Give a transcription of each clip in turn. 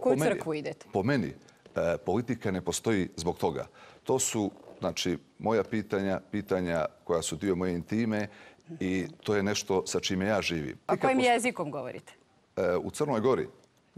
koju po crkvu idete? Po meni, e, politika ne postoji zbog toga. To su znači, moja pitanja, pitanja koja su dio moje intime i to je nešto sa čime ja živim. A kojim jezikom govorite? E, u Crnoj Gori.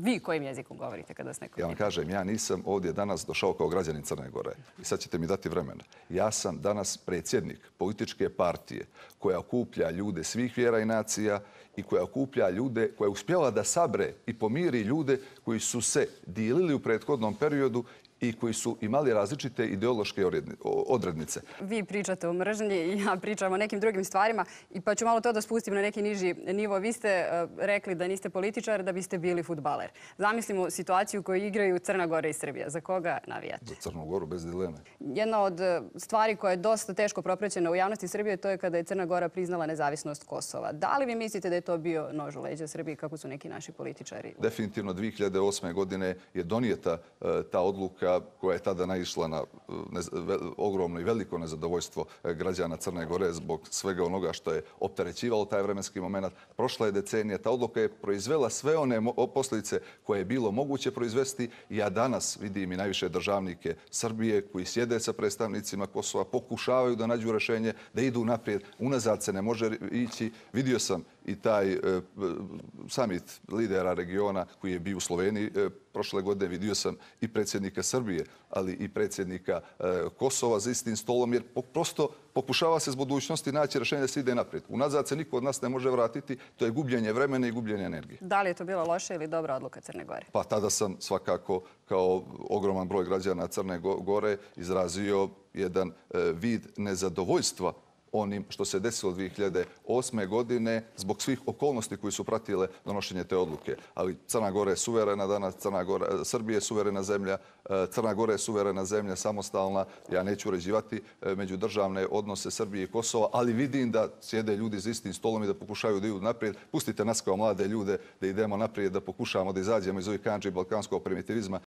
Vi kojim jezikom govorite kada vas neko... Ja vam kažem, ja nisam ovdje danas došao kao građanin Crne Gore. I sad ćete mi dati vremena. Ja sam danas predsjednik političke partije koja okuplja ljude svih vjera i nacija i koja okuplja ljude, koja je uspjela da sabre i pomiri ljude koji su se dijelili u prethodnom periodu i koji su imali različite ideološke odrednice. Vi pričate o mržnji, ja pričam o nekim drugim stvarima, i pa ću malo to da spustim na neki niži nivo. Vi ste e, rekli da niste političar, da biste bili futbaler. Zamislimo situaciju koju igraju Crna Gora i Srbija. Za koga navijate? Za Crnu Goru, bez dileme. Jedna od e, stvari koja je dosta teško propraćena u javnosti Srbije to je kada je Crna Gora priznala nezavisnost Kosova. Da li vi mislite da je to bio nož u leđa Srbije kako su neki naši političari? Definitivno 2008. godine je donijeta e, ta odluka koja je tada naišla na ogromno i veliko nezadovoljstvo e, građana Crne Gore zbog svega onoga što je opterećivalo taj vremenski moment. Prošla je decenija, ta odloka je proizvela sve one posljedice koje je bilo moguće proizvesti. Ja danas vidim i najviše državnike Srbije koji sjede sa predstavnicima Kosova, pokušavaju da nađu rešenje, da idu naprijed. Unazad se ne može ići. Vidio sam i taj e, samit lidera regiona koji je bio u Sloveniji e, prošle godine. Vidio sam i predsjednika Srbije, ali i predsjednika e, Kosova za istim stolom, jer prosto pokušava se s budućnosti naći rešenje da se ide naprijed. Unazad se niko od nas ne može vratiti. To je gubljenje vremena i gubljenje energije. Da li je to bila loša ili dobra odluka Crne Gore? Pa tada sam svakako kao ogroman broj građana Crne Gore izrazio jedan vid nezadovoljstva onim što se desilo od 2008. godine zbog svih okolnosti koji su pratile donošenje te odluke. Ali Crna Gora je suverena danas, Crna Gora, eh, Srbije je suverena zemlja, eh, Crna Gora je suverena zemlja, samostalna. Ja neću uređivati eh, među državne odnose Srbije i Kosova, ali vidim da sjede ljudi za istim stolom i da pokušaju da idu naprijed. Pustite nas kao mlade ljude da idemo naprijed, da pokušamo da izađemo iz ovih kanđe balkanskog primitivizma.